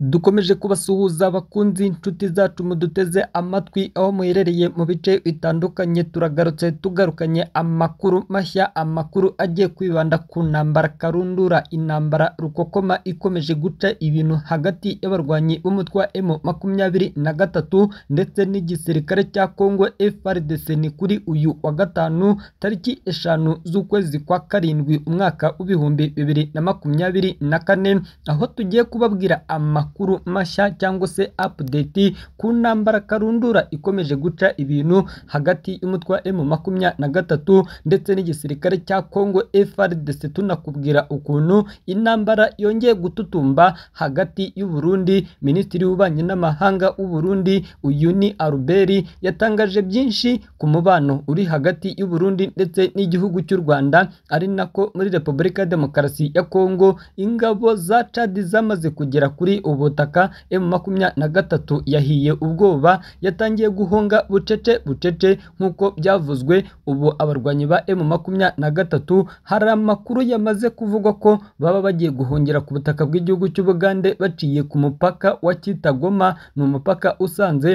dukomeje kubasuhuza abakunzi inshuti zacu muduteze amatwi aho muherereye mu bice bitandukanye turagarutse tugarukanye amakuru mashya amakuru agiye kwibanda ku ntambara karundura intambara rukokoma ikomeje guca ibintu hagati y'abarwanyi b'umutwe wa emu makumyabiri na gatatu ndetse n'igisirikare cya kongo FARDC ni kuri uyu wa gatanu tariki eshanu z'ukwezi kwa karindwi umwaka w'ibihumbi bibiri na makumyabiri na kane aho tugiye kubabwira amakuru amakuru mashya cyangwa se update ku ntambara karundura ikomeje guca ibintu hagati y'umutwe wa M makumya na gatatu ndetse n'igisirikare cya Congo FARDC tunakubwira ukuntu intambara yongeye gututumba hagati y'u Burundi Minisitiri w'ububanyi n'amahanga w'u Burundi uyu ni Albert yatangaje byinshi ku mubano uri hagati y'u Burundi ndetse n'igihugu cy'u Rwanda ari nako muri Repubulika ya Demokarasi ya Congo ingabo za Chad zamaze kugera kuri ubu butaka emu makumyabiri na gatatu yahiye ubwoba yatangiye guhunga bucece bucece nk'uko byavuzwe ubu abarwanyi ba emu makumya na gatatu hari amakuru yamaze kuvugwa ko baba bagiye guhungira ku butaka bw'igihugu cy'ubugande baciye ku mupaka wa Kitagoma ni umupaka usanze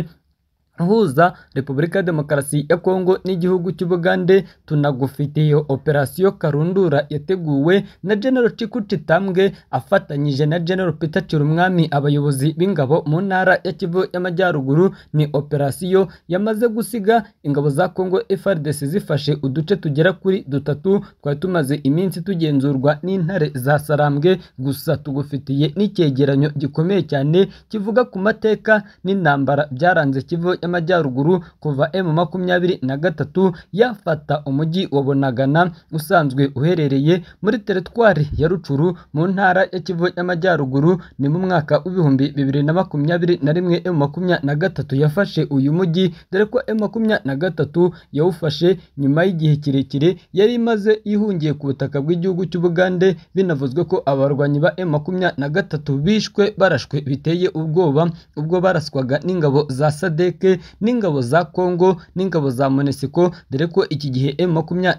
uhuza Repubulika ya Demokarasi ya Kongo n'igihugu cy'Ubugande tunagufitiye operasiyo Karundura yateguwe na General Chikuti afatanyije na General Peter Chirumwami abayobozi b'ingabo mu ntara ya Kivu y'Amajyaruguru ni operasiyo yamaze gusiga ingabo za Kongo FARDC zifashe uduce tugera kuri dutatu twari tumaze iminsi tugenzurwa n'intare za Sarambwe gusa tugufitiye n'icyegeranyo gikomeye cyane kivuga ku mateka n'intambara byaranze Kivu y'amajyaruguru kuva emu makumyabiri na gatatu yafata umujyi wa Bunagana usanzwe uherereye muri teritwari ya Rucuru mu ntara ya Kivu y'amajyaruguru ni mu mwaka w'ibihumbi bibiri na makumyabiri na rimwe emu makumyabiri na gatatu yafashe uyu mujyi dore ko emu makumyabiri na gatatu yawufashe nyuma y'igihe kirekire yari imaze ihungiye ku butaka bw'igihugu cy'Ubugande binavuzwe ko abarwanyi ba emu makumyabiri na gatatu bishwe barashwe biteye ubwoba ubwo baraswaga n'ingabo za sadeke n'ingabo za Congo n'ingabo za Monusco dore ko iki gihe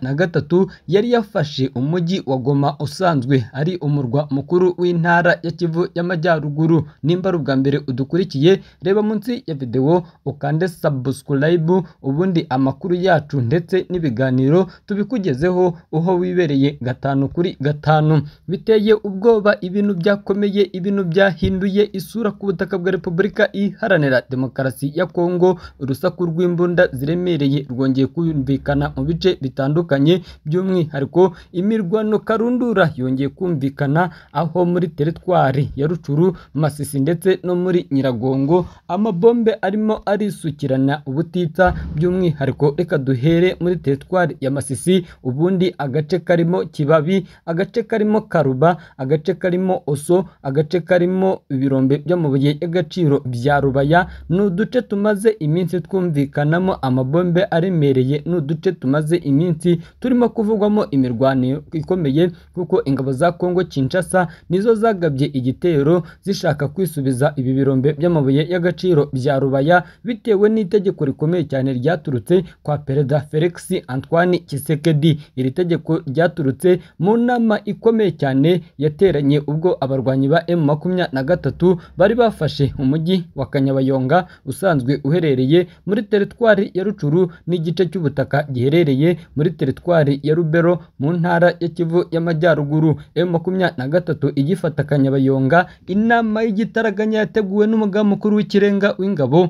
na gatatu yari yafashe umujyi wa Goma usanzwe ari umurwa mukuru w'intara ya Kivu y'Amajyaruguru nimba ari ubwa mbere udukurikiye reba munsi ya videwo ukande subscribe ubundi amakuru yacu ndetse n'ibiganiro tubikugezeho uho wibereye gatanu kuri gatanu biteye ubwoba ibintu byakomeye ibintu byahinduye isura ku butaka bwa Repubulika Iharanira Demokarasi ya Kongo Congo urusaku rw'imbunda ziremereye rwongeye kumvikana mu bice bitandukanye by'umwihariko imirwano karundura yongeye kumvikana aho muri teritwari ya Rucuru, Masisi ndetse no muri Nyiragongo amabombe arimo arisukirana ubutitsa by'umwihariko reka duhere muri teritwari ya Masisi ubundi agace karimo Kibabi, agace karimo Karuba, agace karimo Oso, agace karimo ibirombe by'amabuye y'agaciro bya Rubaya ni uduce tumaze iminsi twumvikanamo amabombe aremereye n'uduce tumaze iminsi turimo kuvugwamo imirwano ikomeye kuko ingabo za Kongo Kinshasa nizo zagabye igitero zishaka kwisubiza ibi birombe by'amabuye y'agaciro bya Rubaya bitewe n'itegeko rikomeye cyane ryaturutse kwa Perezida Felix Antoine Kisekedi iri tegeko ryaturutse mu nama ikomeye cyane yateranye ubwo abarwanyi ba M makumyabiri na gatatu bari bafashe umujyi wa Kanyabayonga usanzwe uhere iherereye muri teritwari ya Rucuru n'igice cy'ubutaka giherereye muri teritwari ya Rubero mu ntara ya Kivu y'Amajyaruguru makumyabiri na gatatu igifatanya Kayabayonga inama y'igitaraganya yateguwe n’umugabo mukuru w'ikirenga w'ingabo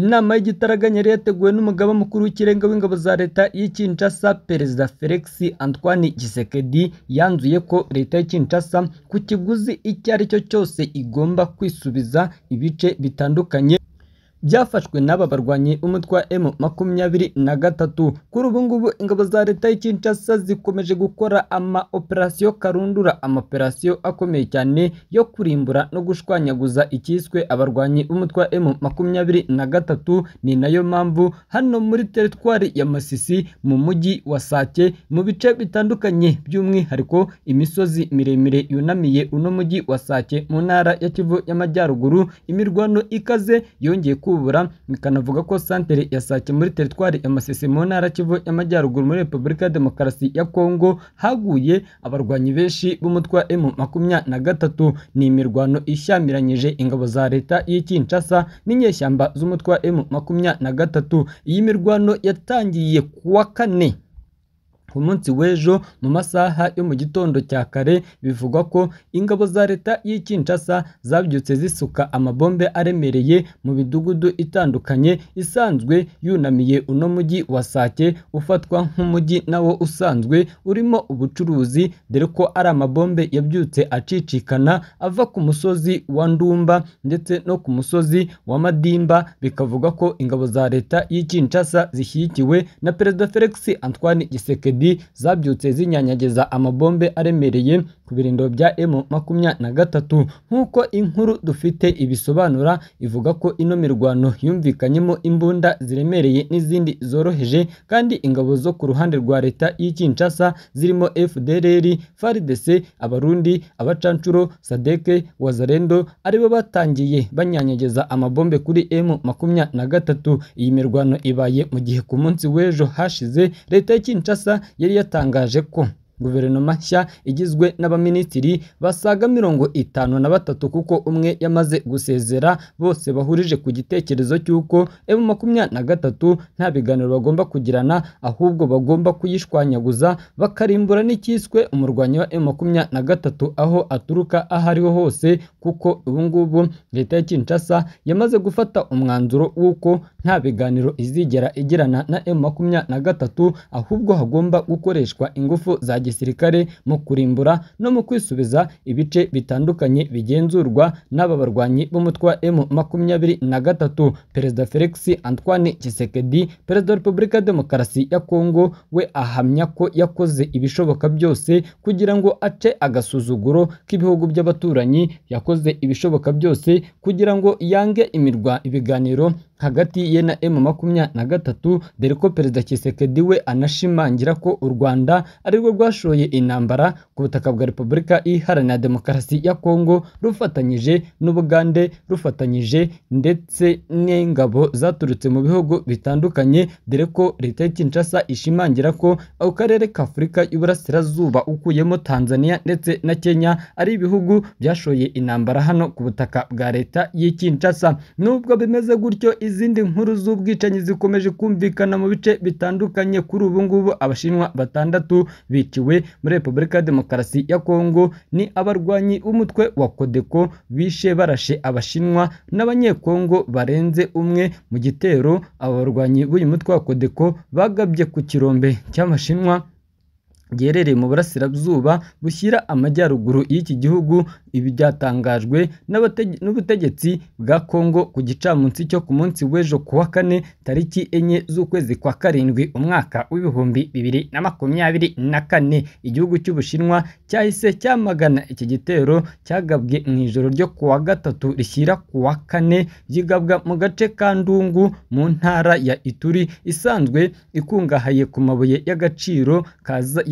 Inama y'igitaraganya yari yateguwe n'umugaba mukuru w'ikirenga w'ingabo za leta ya Kinshasa Perezida Felix Antoine Gisekedi yanzuye ko leta ya Kinshasa ku kiguzi icyo ari cyo cyose igomba kwisubiza ibice bitandukanye byafashwe n'aba barwanyi umutwe wa M makumyabiri na gatatu kuri ubu ngubu ingabo za leta ya zikomeje gukora ama operasiyo karundura ama akomeye cyane yo kurimbura no gushwanyaguza icyiswe abarwanyi b'umutwe wa makumyabiri na gatatu ni nayo mpamvu hano muri teritwari ya Masisi mu mujyi wa Sake mu bice bitandukanye by'umwihariko imisozi miremire yunamiye uno mujyi wa Sake mu ntara ya Kivu y'amajyaruguru imirwano ikaze yongeye ku kubura bikanavuga ko santere yasake muri teritwari ya Masisi mu ntara Kivu y'Amajyaruguru muri Repubulika ya Demokarasi ya Kongo haguye abarwanyi benshi b'umutwe wa M makumyabiri na gatatu ni imirwano ishyamiranyije ingabo za leta y'i Kinshasa n'inyeshyamba z’umutwa wa M makumyabiri na gatatu iyi mirwano yatangiye kuwa kane ku munsi w'ejo mu masaha yo mu gitondo cya kare bivugwa ko ingabo za leta y'i Kinshasa zabyutse zisuka amabombe aremereye mu midugudu itandukanye isanzwe yunamiye uno mujyi wa Sake ufatwa nk'umujyi nawo usanzwe urimo ubucuruzi dore ko ari amabombe yabyutse acicikana ava ku musozi wa Ndumba ndetse no ku musozi wa Madimba bikavuga ko ingabo za leta y'i Kinshasa zishyigikiwe na Perezida Felix Antoine Gisekedi zombi zabyutse zinyanyageza amabombe aremereye ku birindiro bya M makumyabiri na gatatu nk'uko inkuru dufite ibisobanura ivuga ko ino mirwano yumvikanyemo imbunda ziremereye n'izindi zoroheje kandi ingabo zo ku ruhande rwa leta y'i Kinshasa zirimo FDLR, FARDC, Abarundi, abacancuro SADC, Wazarendo aribo batangiye banyanyageza amabombe kuri M makumyabiri na gatatu iyi mirwano ibaye mu gihe ku munsi w'ejo hashize leta ya Kinshasa yari yatangaje ko guverinoma nshya igizwe n'abaminisitiri basaga mirongo itanu na batatu kuko umwe yamaze gusezera bose bahurije ku gitekerezo cy'uko emu makumyabiri na gatatu nta biganiro bagomba kugirana ahubwo bagomba kuyishwanyaguza bakarimbura n'icyiswe umurwanyi wa emu makumyabiri na gatatu aho aturuka aho ariho hose kuko ubu ngubu leta ya Kinshasa yamaze gufata umwanzuro w'uko nta biganiro izigera igirana na emu makumyabiri na gatatu ahubwo hagomba gukoreshwa ingufu za gisirikare mu kurimbura no mu kwisubiza ibice bitandukanye bigenzurwa n'aba barwanyi b'umutwe wa M makumyabiri na gatatu Perezida Felix Antoine Tshisekedi Perezida wa Repubulika Demokarasi ya Kongo we ahamya ko yakoze ibishoboka byose kugira ngo ace agasuzuguro k'ibihugu by'abaturanyi yakoze ibishoboka byose kugira ngo yange imirwa ibiganiro hagati ye na M makumyabiri na gatatu dore ko Perezida Tshisekedi we anashimangira ko u Rwanda arirwo rwashoye intambara ku butaka bwa Repubulika Iharanira Demokarasi ya Kongo rufatanyije n'Ubugande rufatanyije ndetse n'ingabo zaturutse mu bihugu bitandukanye dore ko Leta ya Kinshasa ishimangira ko ako karere k'Afurika y'Uburasirazuba ukuyemo Tanzania ndetse na Kenya ari ibihugu byashoye intambara hano ku butaka bwa Leta y'i Kinshasa nubwo bimeze gutyo iz izindi nkuru z'ubwicanyi zikomeje kumvikana mu bice bitandukanye kuri ubu ngubu abashinwa batandatu biciwe muri repubulika ya demokarasi ya kongo ni abarwanyi b'umutwe wa kodeko bishe barashe abashinwa n'abanyekongo barenze umwe mu gitero aba barwanyi b'uyu mutwe wa kodeko bagabye ku kirombe cy'amashinwa bwegereye mu burasirazuba bushyira amajyaruguru y'iki gihugu, ibi byatangajwe n'ubutegetsi bwa Congo ku gicamunsi cyo ku munsi w'ejo ku wa kane tariki enye z'ukwezi kwa karindwi umwaka w'ibihumbi bibiri na makumyabiri na kane, igihugu cy'Ubushinwa cyahise cyamagana iki gitero cyagabwe mu ijoro ryo ku wa gatatu rishyira ku wa kane, byigabwa mu gace ka Ndungu mu ntara ya Ituri isanzwe ikungahaye ku mabuye y'agaciro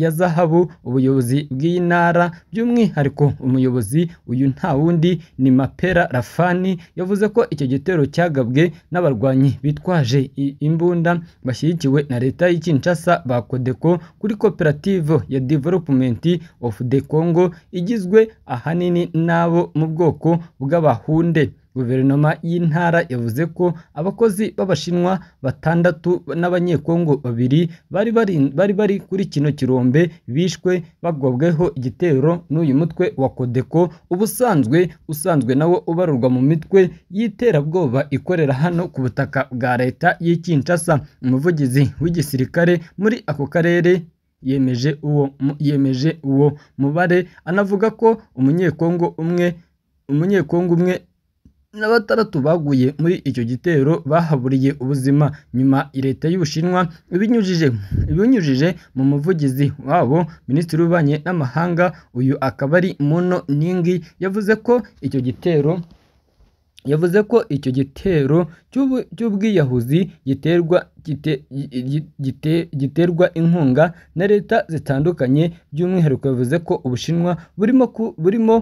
ya ya zahabu ubuyobozi bw'iyi ntara by'umwihariko umuyobozi uyu nta wundi ni mapera rafani yavuze ko icyo gitero cyagabwe n'abarwanyi bitwaje imbunda bashyigikiwe na leta y'i Kinshasa ba Kodeko kuri koperative ya Development of the Congo igizwe ahanini n'abo mu bwoko bw'abahunde Guverinoma y'intara yavuze ko abakozi b'Abashinwa batandatu n'Abanyekongo babiri bari bari kuri kino kirombe bishwe bagobweho igitero n'uyu mutwe wa Kodeko ubusanzwe usanzwe nawo ubarurwa mu mitwe y'iterabwoba ikorera hano ku butaka bwa leta y'i Kinshasa umuvugizi w'igisirikare muri ako karere yemeje uwo yemeje uwo mubare anavuga ko umunyekongo umwe umunyekongo umwe na batandatu baguye muri icyo gitero bahaburiye ubuzima nyuma leta y'ubushinwa ibinyujije ibinyujije mu muvugizi wabo minisitiri w'ububanyi n'amahanga uyu akaba ari muno ningi yavuze ko icyo gitero yavuze ko icyo gitero cy'ubwiyahuzi giterwa giterwa inkunga na leta zitandukanye by'umwihariko yavuze ko ubushinwa burimo burimo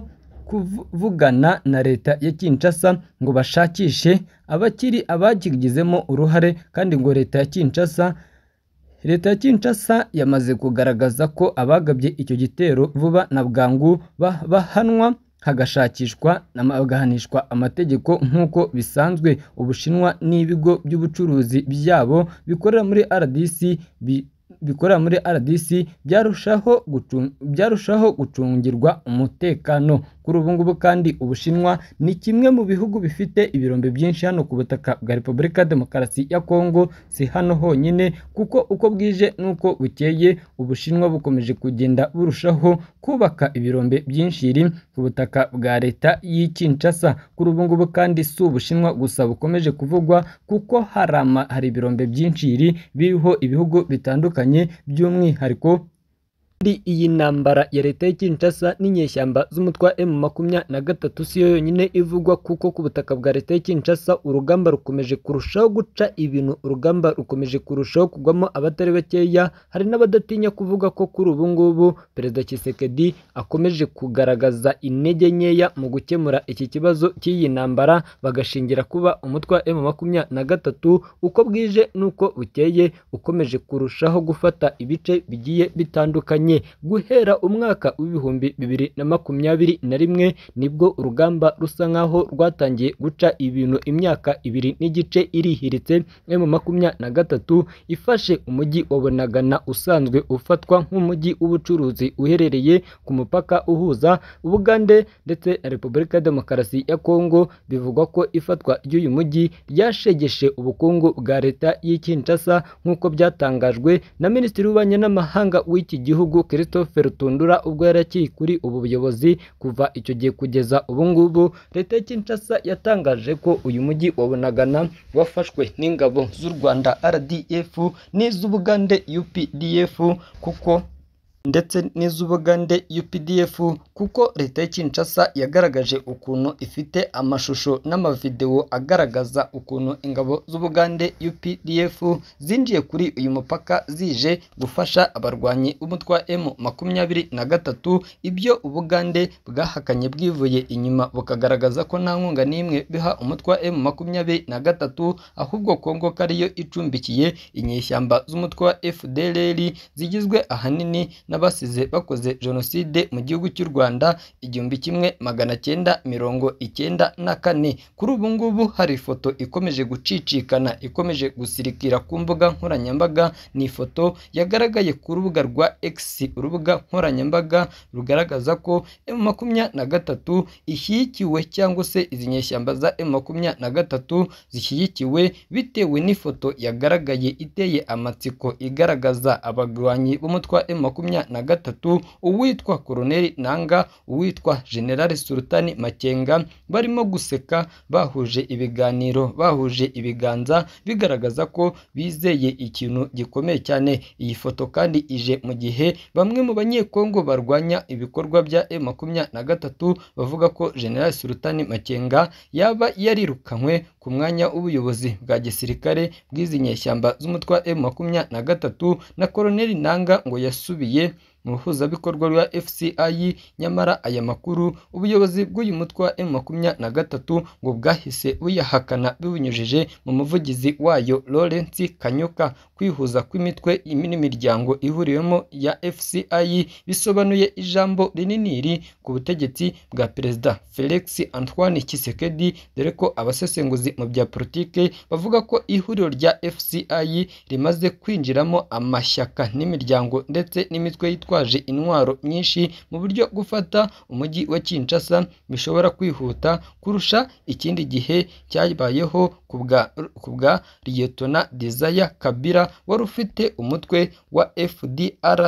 kuvugana na leta ya Kinshasa ngo bashakishe abakiri abakigizemo uruhare kandi ngo leta ya Kinshasa Leta ya Kinshasa yamaze kugaragaza ko abagabye icyo gitero vuba na bwangu bahanwa hagashakishwa bagahanishwa amategeko nk'uko bisanzwe Ubushinwa n'ibigo by'ubucuruzi byabo bikorera muri RDC bi bikorera muri RDC byarushaho byarushaho gucungirwa umutekano kuri ubu ngubu kandi Ubushinwa ni kimwe mu bihugu bifite ibirombe byinshi hano ku butaka bwa Repubulika ya Demokarasi ya Kongo si hano honyine kuko uko bwije n'uko bukeye Ubushinwa bukomeje kugenda burushaho kubaka ibirombe byinshiri ku butaka bwa leta y'i Kinshasa kuri ubu ngubu kandi si Ubushinwa gusa bukomeje kuvugwa kuko hari ibirombe byinshi iri biriho ibihugu bitandukanye bitandukanye by'umwihariko Muri iyi ntambara ya leta ya Kinshasa n'inyeshyamba z'umutwa wa M makumya na gatatu siyo yonyine ivugwa kuko ku butaka bwa leta ya Kinshasa urugamba rukomeje kurushaho guca ibintu urugamba rukomeje kurushaho kugwamo abatari bakeya hari n'abadatinya kuvuga ko kuri ubu ngubu Perezida Kisekedi akomeje kugaragaza intege nkeya mu gukemura iki kibazo cy'iyi ntambara bagashingira kuba umutwe wa M makumya na gatatu uko bwije n'uko bukeye ukomeje kurushaho gufata ibice bigiye bitandukanye bitandukanye guhera umwaka w'ibihumbi bibiri na makumyabiri na rimwe nibwo urugamba rusa nkaho rwatangiye guca ibintu imyaka ibiri n'igice irihiritse emu makumyabiri na gatatu ifashe umujyi wa Bunagana usanzwe ufatwa nk'umujyi w'ubucuruzi uherereye ku mupaka uhuza Ubugande ndetse na Repubulika ya Demokarasi ya Kongo bivugwa ko ifatwa ry'uyu mujyi ryashegeshe ubukungu bwa leta y'i Kinshasa nk'uko byatangajwe na Minisitiri w'Ububanyi n'Amahanga w'iki gihugu w'igihugu Christopher Tundura ubwo yari akiri kuri ubu buyobozi kuva icyo gihe kugeza ubu ngubu leta ya Kinshasa yatangaje ko uyu mujyi wabonagana wafashwe n'ingabo z'u Rwanda RDF n'iz'Ubugande UPDF kuko ndetse n'iz'ubugande UPDF kuko leta ya Kinshasa yagaragaje ukuntu ifite amashusho n'amavidewo agaragaza ukuntu ingabo z'ubugande UPDF zinjiye kuri uyu mupaka zije gufasha abarwanyi b'umutwe M makumyabiri na gatatu ibyo Ubugande bwahakanye bwivuye inyuma bukagaragaza ko nta nkunga n'imwe biha umutwe M makumyabiri na gatatu ahubwo Kongo kariyo icumbikiye inyeshyamba z’umutwa wa FDLR zigizwe ahanini n'abasize bakoze jenoside mu gihugu cy'u rwanda igihumbi kimwe magana cyenda mirongo icyenda na kane kuri ubu ngubu hari ifoto ikomeje gucicikana ikomeje gusirikira ku mbuga nkoranyambaga ni ifoto yagaragaye ku rubuga rwa x urubuga nkoranyambaga rugaragaza ko emu makumyabiri na gatatu ishyigikiwe cyangwa se izi nyeshyamba za emu makumyabiri na gatatu zishyigikiwe bitewe n'ifoto yagaragaye iteye amatsiko igaragaza abarwanyi b'umutwa emu makumyabiri makumyabiri na gatatu uwitwa koroneli nanga uwitwa generale sultani makenga barimo guseka bahuje ibiganiro bahuje ibiganza bigaragaza ko bizeye ikintu gikomeye cyane iyi foto kandi ije mu gihe bamwe mu banyekongo barwanya ibikorwa bya e makumyabiri na gatatu bavuga ko generale sultani makenga yaba yarirukanwe ku mwanya w'ubuyobozi bwa gisirikare bw'izi nyeshyamba z'umutwe wa M makumyabiri na gatatu na Colonel Nanga ngo yasubiye mubahuzabikorwa ba FCI nyamara aya makuru ubuyobozi bw'uyu mutwe wa M makumyabiri na gatatu ngo bwahise buyahakana bibunyujije mu muvugizi wayo Lawrence Kanyoka kwihuza kw'imitwe n'imiryango ihuriwemo ya FCI bisobanuye ijambo rinini iri ku butegetsi bwa Perezida Felix Antoine Tshisekedi dore ko abasesenguzi mu bya politiki bavuga ko ihuriro rya FCI rimaze kwinjiramo amashyaka n'imiryango ndetse n'imitwe yitwa bitwaje intwaro nyinshi mu buryo gufata umujyi wa Kinshasa bishobora kwihuta kurusha ikindi gihe cyabayeho ku bwa Liyetona Desire Kabila wari ufite umutwe wa FDLR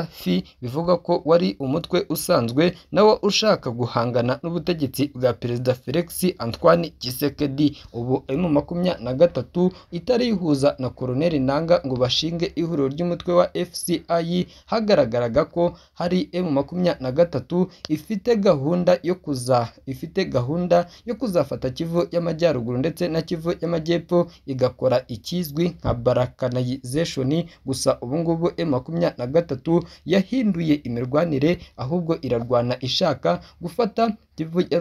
bivuga ko wari umutwe usanzwe nawo ushaka guhangana n'ubutegetsi bwa Perezida Felix Antoine Tshisekedi ubu mu makumyabiri na gatatu itarihuza na Colonel Nanga ngo bashinge ihuriro ry'umutwe wa FCI hagaragaraga ko hari emu makumyabiri na gatatu ifite gahunda yo kuza ifite gahunda yo kuzafata Kivu y'Amajyaruguru ndetse na Kivu y'Amajyepfo y'amajyepfo igakora ikizwi nka barakanayizeshoni gusa ubu ngubu emu makumyabiri na gatatu yahinduye imirwanire ahubwo irarwana ishaka gufata Kivu ya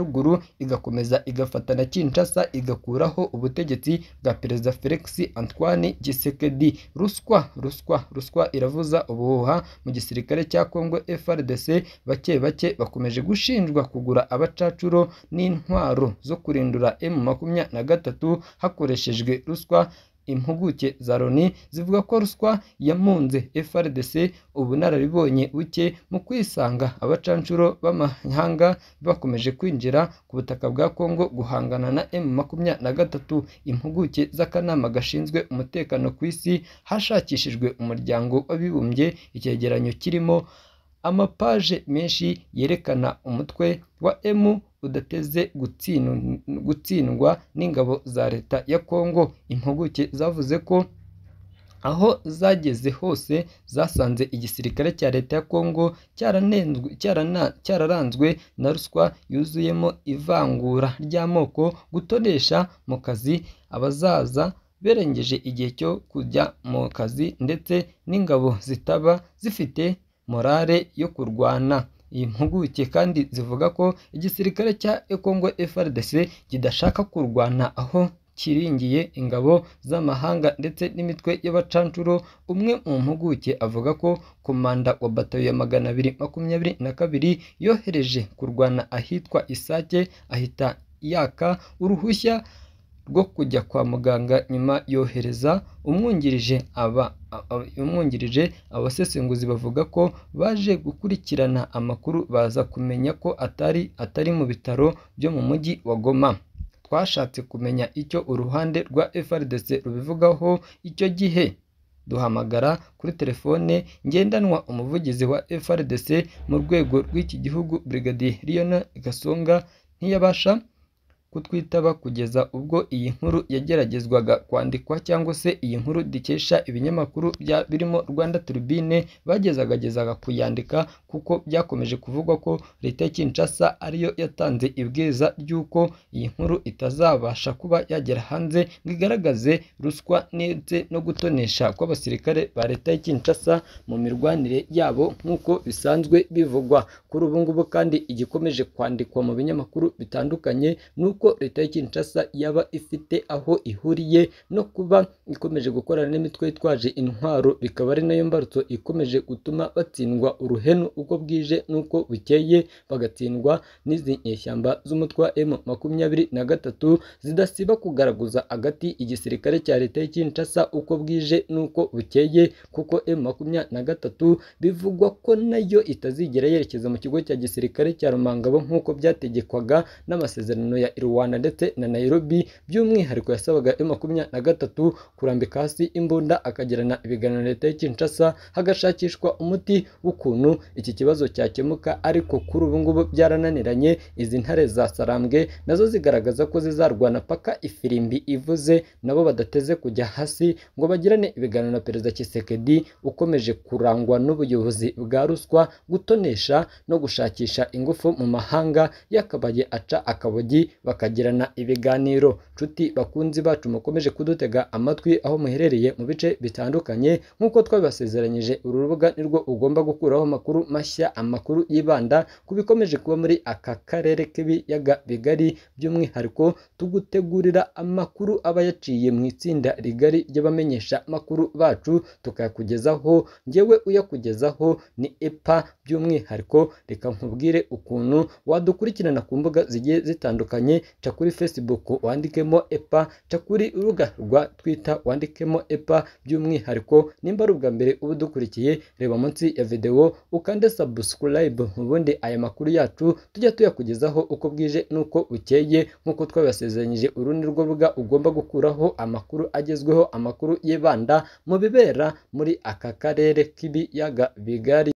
igakomeza igafata na Kinshasa igakuraho ubutegetsi bwa Perezida Felix Antoine Gisekedi Ruswa, ruswa, ruswa iravuza ubuhuha mu gisirikare cya Congo FARDC, bake bake bakomeje gushinjwa kugura abacacuro n'intwaro zo kurindura M makumyabiri na gatatu hakoreshejwe ruswa Impuguke za Loni zivuga ko ruswa yamunze FRDC ubunararibonye buke mu kwisanga abacancuro b'amahanga bakomeje kwinjira ku butaka bwa Congo guhangana na m na gatatu Impuguke z'akanama gashinzwe umutekano ku isi hashakishijwe umuryango w'abibumbye icyegeranyo kirimo amapaje menshi yerekana umutwe wa M udateze gutsindwa n'ingabo za leta ya Kongo, impuguke zavuze ko aho zageze hose zasanze igisirikare cya leta ya Kongo cyararanzwe na ruswa yuzuyemo ivangura ry'amoko, gutonesha mu kazi abazaza berengeje igihe cyo kujya mu kazi ndetse n'ingabo zitaba zifite morale yo kurwana. impuguke kandi zivuga ko igisirikare cya Congo FARDC kidashaka kurwana aho kiringiye ingabo z'amahanga ndetse n'imitwe y'abacancuro, umwe mu mpuguke avuga ko komanda wa bato ya magana abiri makumyabiri na kabiri yohereje kurwana ahitwa Isake ahita yaka uruhushya rwo kujya kwa muganga nyuma yohereza umwungirije aba umwungirije abasesenguzi bavuga ko baje gukurikirana amakuru baza kumenya ko atari atari mu bitaro byo mu mujyi wa Goma twashatse kumenya icyo uruhande rwa FRDC rubivugaho icyo gihe duhamagara kuri telefone ngendanwa umuvugizi wa FRDC mu rwego rw'iki gihugu Brigadier Lionel Gasonga ntiyabasha kutwitaba kugeza ubwo iyi nkuru yageragezwaga kwandikwa cyangwa se iyi nkuru dikesha ibinyamakuru bya birimo Rwanda Tribune bagezagagezaga kuyandika kuko byakomeje kuvugwa ko leta ya Kinshasa ariyo yatanze ibwiza ry'uko iyi nkuru itazabasha kuba yagera hanze ngo igaragaze ruswa ndetse no gutonesha kw'abasirikare ba leta ya Kinshasa mu mirwanire yabo nk'uko bisanzwe bivugwa kuri ubu ngubu kandi igikomeje kwandikwa mu binyamakuru bitandukanye nuko uko leta ya Kinshasa yaba ifite aho ihuriye no kuba ikomeje gukorana n'imitwe yitwaje intwaro bikaba ari nayo mbarutso ikomeje gutuma batsindwa uruhenu uko bwije n'uko bukeye bagatsindwa n'izi nyeshyamba z'umutwa M makumyabiri na gatatu zidasiba kugaraguza agati igisirikare cya leta ya Kinshasa uko bwije n'uko bukeye kuko M makumyabiri na gatatu bivugwa ko nayo itazigera yerekeza mu kigo cya gisirikare cya Rumangabo nk'uko byategekwaga n'amasezerano ya Iru Rwanda ndetse na Nairobi by'umwihariko yasabaga M23 na gatatu kurambika hasi imbunda akagirana ibiganiro leta ya Kinshasa hagashakishwa umuti w'ukuntu iki kibazo cyakemuka ariko kuri ubu ngubu byarananiranye izi ntare za Sarambwe nazo zigaragaza ko zizarwana paka ifirimbi ivuze nabo badateze kujya hasi ngo bagirane ibiganiro na Perezida Kisekedi ukomeje kurangwa n'ubuyobozi bwa ruswa gutonesha no gushakisha ingufu mu mahanga yakabaye aca akabogi baka bakagirana ibiganiro nshuti bakunzi bacu mukomeje kudutega amatwi aho muherereye mu bice bitandukanye nk'uko twabibasezeranyije uru rubuga nirwo ugomba gukuraho amakuru mashya amakuru yibanda ku bikomeje kuba muri aka karere k'ibiyaga bigari by'umwihariko tugutegurira amakuru aba yaciye mu itsinda rigari ry'abamenyesha makuru bacu tukayakugezaho ngewe uyakugezaho ni epa by'umwihariko reka nkubwire ukuntu wadukurikirana ku mbuga zigiye zitandukanye ca kuri facebook wandikemo epa ca kuri urubuga rwa twitter wandikemo epa by'umwihariko nimba ari ubwa mbere uba udukurikiye reba munsi ya videwo ukande subscribe ubundi aya makuru yacu tujya tuyakugezaho uko bwije n'uko bukeye nk'uko twabasezeranyije uru ni rwo rubuga ugomba gukuraho amakuru agezweho amakuru yibanda mu bibera muri aka karere k'ibiyaga bigari